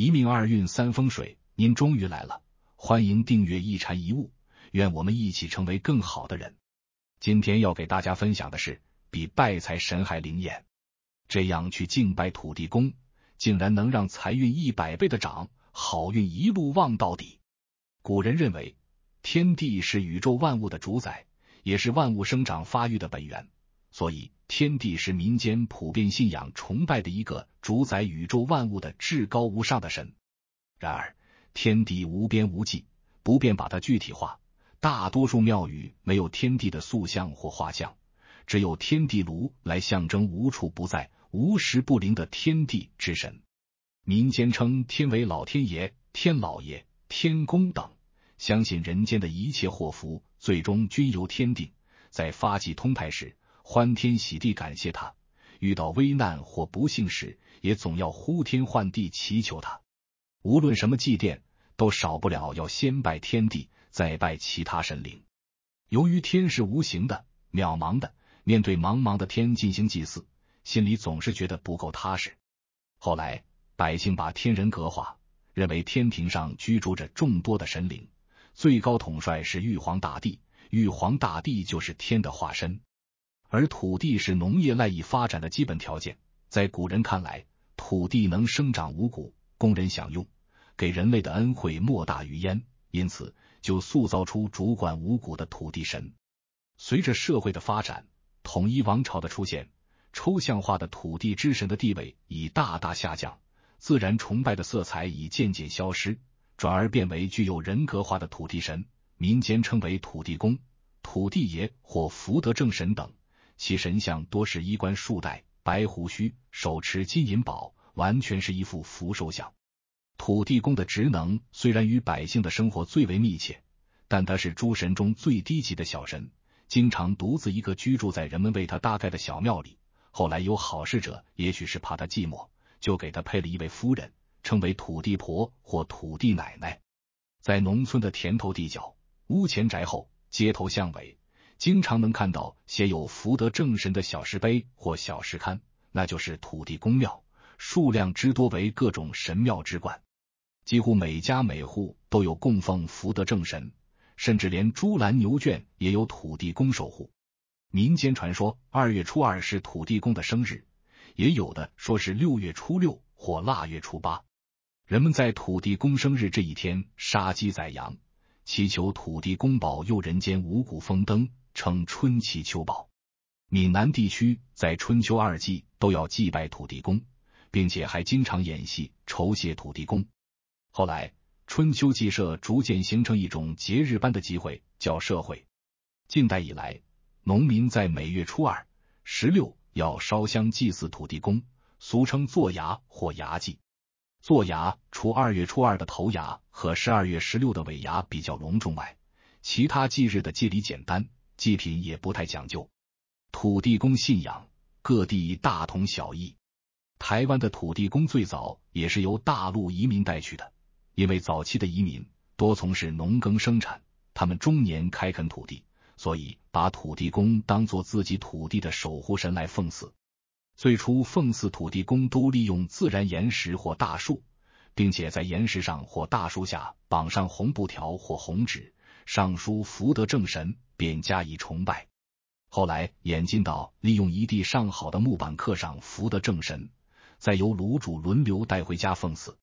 一命二运三风水，您终于来了，欢迎订阅一禅一悟，愿我们一起成为更好的人。今天要给大家分享的是，比拜财神还灵验，这样去敬拜土地公，竟然能让财运一百倍的涨，好运一路旺到底。古人认为，天地是宇宙万物的主宰，也是万物生长发育的本源。所以，天地是民间普遍信仰、崇拜的一个主宰宇宙万物的至高无上的神。然而，天地无边无际，不便把它具体化。大多数庙宇没有天地的塑像或画像，只有天地炉来象征无处不在、无时不灵的天地之神。民间称天为老天爷、天老爷、天公等，相信人间的一切祸福最终均由天定。在发起通泰时。欢天喜地感谢他，遇到危难或不幸时，也总要呼天唤地祈求他。无论什么祭奠，都少不了要先拜天地，再拜其他神灵。由于天是无形的、渺茫的，面对茫茫的天进行祭祀，心里总是觉得不够踏实。后来，百姓把天人格化，认为天庭上居住着众多的神灵，最高统帅是玉皇大帝，玉皇大帝就是天的化身。而土地是农业赖以发展的基本条件，在古人看来，土地能生长五谷，供人享用，给人类的恩惠莫大于焉，因此就塑造出主管五谷的土地神。随着社会的发展，统一王朝的出现，抽象化的土地之神的地位已大大下降，自然崇拜的色彩已渐渐消失，转而变为具有人格化的土地神，民间称为土地公、土地爷或福德正神等。其神像多是衣冠束带，白胡须，手持金银宝，完全是一副福寿像。土地公的职能虽然与百姓的生活最为密切，但他是诸神中最低级的小神，经常独自一个居住在人们为他搭盖的小庙里。后来有好事者，也许是怕他寂寞，就给他配了一位夫人，称为土地婆或土地奶奶。在农村的田头地角、屋前宅后、街头巷尾。经常能看到写有福德正神的小石碑或小石龛，那就是土地公庙，数量之多为各种神庙之冠。几乎每家每户都有供奉福德正神，甚至连猪栏、牛圈也有土地公守护。民间传说，二月初二是土地公的生日，也有的说是六月初六或腊月初八。人们在土地公生日这一天杀鸡宰羊，祈求土地公保佑人间五谷丰登。称春祈秋报，闽南地区在春秋二季都要祭拜土地公，并且还经常演戏酬谢土地公。后来，春秋祭社逐渐形成一种节日般的机会，叫社会。近代以来，农民在每月初二、十六要烧香祭祀土地公，俗称做牙或牙祭。做牙除二月初二的头牙和十二月十六的尾牙比较隆重外，其他祭日的祭礼简单。祭品也不太讲究，土地公信仰各地大同小异。台湾的土地公最早也是由大陆移民带去的，因为早期的移民多从事农耕生产，他们终年开垦土地，所以把土地公当做自己土地的守护神来奉祀。最初奉祀土地公都利用自然岩石或大树，并且在岩石上或大树下绑上红布条或红纸，上书福德正神。便加以崇拜。后来，眼镜岛利用一地上好的木板刻上福德正神，再由炉主轮流带回家奉祀。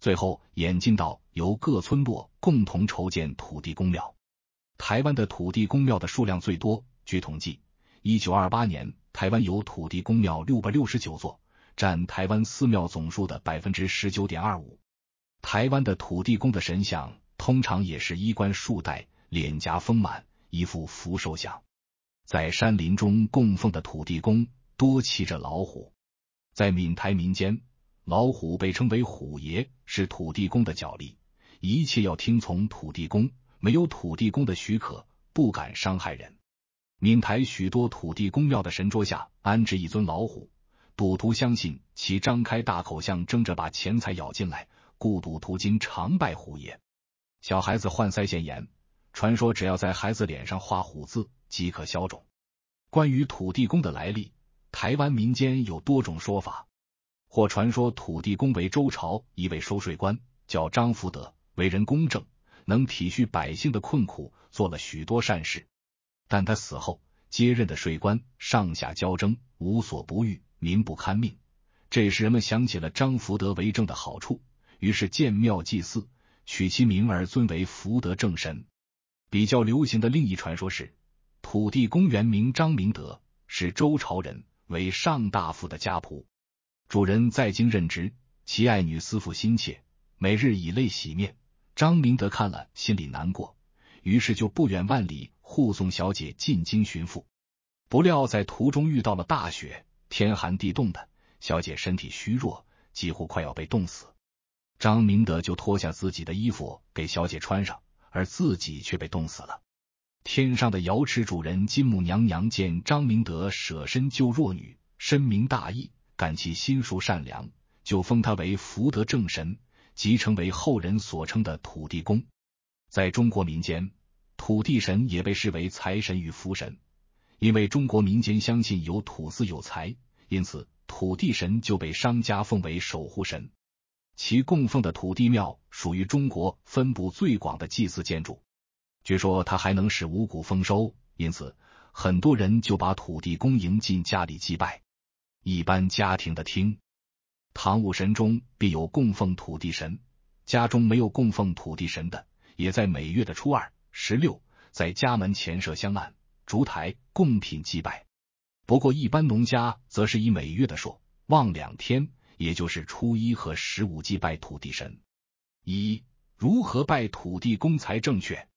最后，眼镜岛由各村落共同筹建土地公庙。台湾的土地公庙的数量最多。据统计，一九二八年台湾有土地公庙六百六十九座，占台湾寺庙总数的百分之十九点二五。台湾的土地公的神像通常也是衣冠束带，脸颊丰满。一副福寿像，在山林中供奉的土地公多骑着老虎。在闽台民间，老虎被称为“虎爷”，是土地公的脚力，一切要听从土地公，没有土地公的许可，不敢伤害人。闽台许多土地公庙的神桌下安置一尊老虎，赌徒相信其张开大口，像争着把钱财咬进来，故赌徒经常拜虎爷。小孩子患腮腺炎。传说只要在孩子脸上画虎字即可消肿。关于土地公的来历，台湾民间有多种说法。或传说土地公为周朝一位收税官，叫张福德，为人公正，能体恤百姓的困苦，做了许多善事。但他死后接任的税官上下交争，无所不欲，民不堪命。这时人们想起了张福德为政的好处，于是建庙祭祀，取其名而尊为福德正神。比较流行的另一传说是，土地公元名张明德，是周朝人，为上大夫的家仆。主人在京任职，其爱女思父心切，每日以泪洗面。张明德看了，心里难过，于是就不远万里护送小姐进京寻父。不料在途中遇到了大雪，天寒地冻的，小姐身体虚弱，几乎快要被冻死。张明德就脱下自己的衣服给小姐穿上。而自己却被冻死了。天上的瑶池主人金母娘娘见张明德舍身救弱女，深明大义，感其心术善良，就封他为福德正神，即成为后人所称的土地公。在中国民间，土地神也被视为财神与福神，因为中国民间相信有土字有财，因此土地神就被商家奉为守护神。其供奉的土地庙属于中国分布最广的祭祀建筑，据说它还能使五谷丰收，因此很多人就把土地公迎进家里祭拜。一般家庭的厅堂五神中必有供奉土地神，家中没有供奉土地神的，也在每月的初二、十六，在家门前设香案、烛台、供品祭拜。不过，一般农家则是以每月的数，望两天。也就是初一和十五祭拜土地神，一如何拜土地公才正确？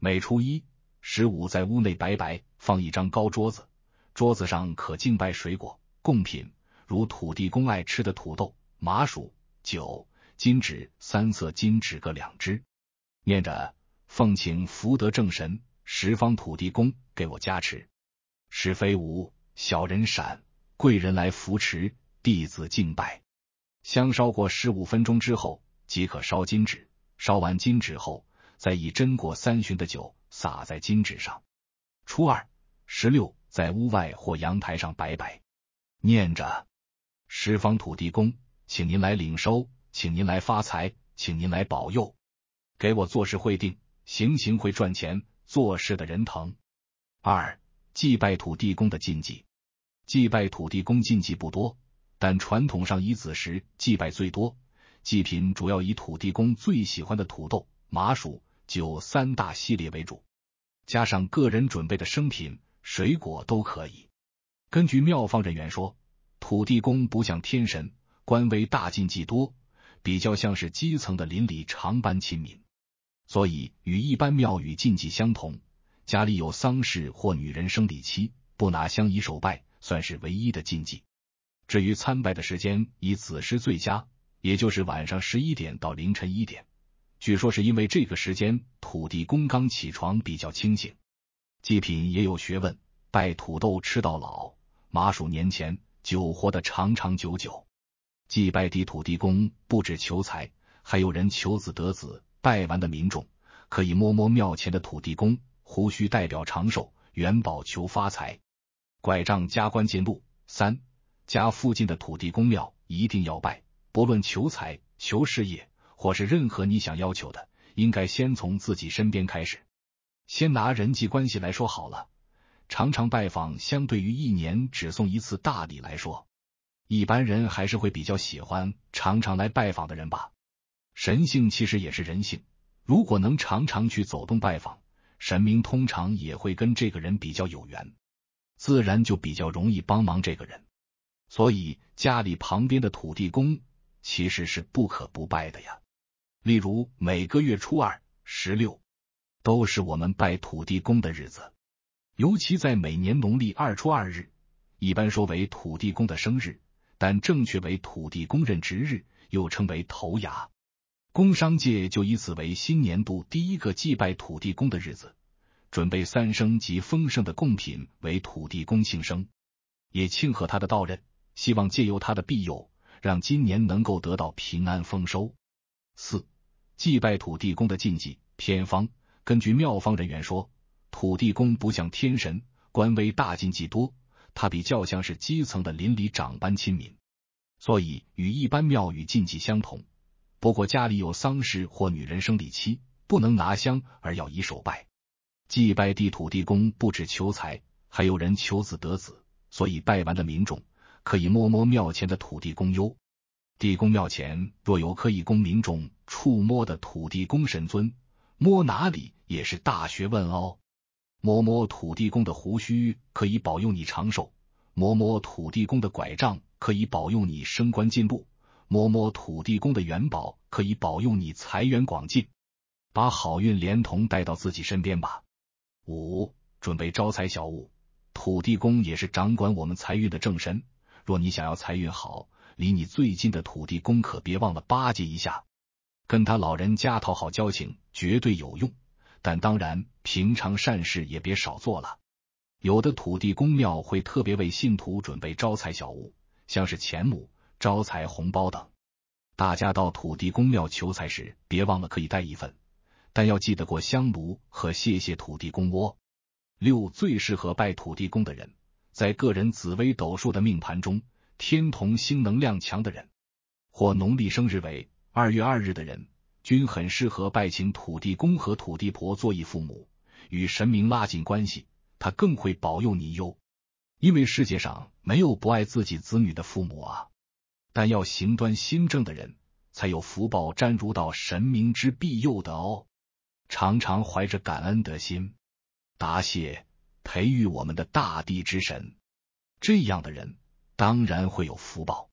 每初一、十五在屋内白白放一张高桌子，桌子上可敬拜水果贡品，如土地公爱吃的土豆、麻薯、酒、金纸、三色金纸各两支，念着：“奉请福德正神、十方土地公给我加持，是非无小人闪，贵人来扶持。”弟子敬拜，香烧过十五分钟之后，即可烧金纸。烧完金纸后，再以斟过三巡的酒洒在金纸上。初二十六，在屋外或阳台上拜拜，念着十方土地公，请您来领收，请您来发财，请您来保佑，给我做事会定，行行会赚钱，做事的人疼。二，祭拜土地公的禁忌，祭拜土地公禁忌不多。但传统上以子时祭拜最多，祭品主要以土地公最喜欢的土豆、麻薯、酒三大系列为主，加上个人准备的生品、水果都可以。根据庙方人员说，土地公不像天神，官威大，禁忌多，比较像是基层的邻里常般亲民，所以与一般庙宇禁忌相同。家里有丧事或女人生理期，不拿香、以手拜，算是唯一的禁忌。至于参拜的时间，以子时最佳，也就是晚上十一点到凌晨一点。据说是因为这个时间土地公刚起床，比较清醒。祭品也有学问，拜土豆吃到老，麻薯年前，酒活得长长久久。祭拜地土地公不止求财，还有人求子得子。拜完的民众可以摸摸庙前的土地公胡须，代表长寿；元宝求发财，拐杖加官进禄。三。家附近的土地公庙一定要拜，不论求财、求事业，或是任何你想要求的，应该先从自己身边开始。先拿人际关系来说好了，常常拜访，相对于一年只送一次大礼来说，一般人还是会比较喜欢常常来拜访的人吧。神性其实也是人性，如果能常常去走动拜访神明，通常也会跟这个人比较有缘，自然就比较容易帮忙这个人。所以家里旁边的土地公其实是不可不拜的呀。例如每个月初二、十六都是我们拜土地公的日子。尤其在每年农历二初二日，一般说为土地公的生日，但正确为土地公任职日，又称为头牙。工商界就以此为新年度第一个祭拜土地公的日子，准备三升及丰盛的贡品为土地公庆生，也庆贺他的到任。希望借由他的庇佑，让今年能够得到平安丰收。四祭拜土地公的禁忌偏方，根据庙方人员说，土地公不像天神，官威大，禁忌多，他比较像是基层的邻里长般亲民，所以与一般庙宇禁忌相同。不过家里有丧事或女人生理期，不能拿香，而要以手拜。祭拜地土地公不止求财，还有人求子得子，所以拜完的民众。可以摸摸庙前的土地公。哟。地宫庙前若有可以供民众触摸的土地公神尊，摸哪里也是大学问哦。摸摸土地公的胡须，可以保佑你长寿；摸摸土地公的拐杖，可以保佑你升官进步；摸摸土地公的元宝，可以保佑你财源广进。把好运连同带到自己身边吧。五准备招财小物，土地公也是掌管我们财运的正神。若你想要财运好，离你最近的土地公可别忘了巴结一下，跟他老人家讨好交情绝对有用。但当然，平常善事也别少做了。有的土地公庙会特别为信徒准备招财小物，像是钱母、招财红包等。大家到土地公庙求财时，别忘了可以带一份，但要记得过香炉和谢谢土地公窝。六最适合拜土地公的人。在个人紫微斗数的命盘中，天同星能量强的人，或农历生日为二月二日的人，均很适合拜请土地公和土地婆做一父母，与神明拉近关系，他更会保佑你哟。因为世界上没有不爱自己子女的父母啊！但要行端心正的人，才有福报沾如到神明之庇佑的哦。常常怀着感恩的心，答谢。培育我们的大地之神，这样的人当然会有福报。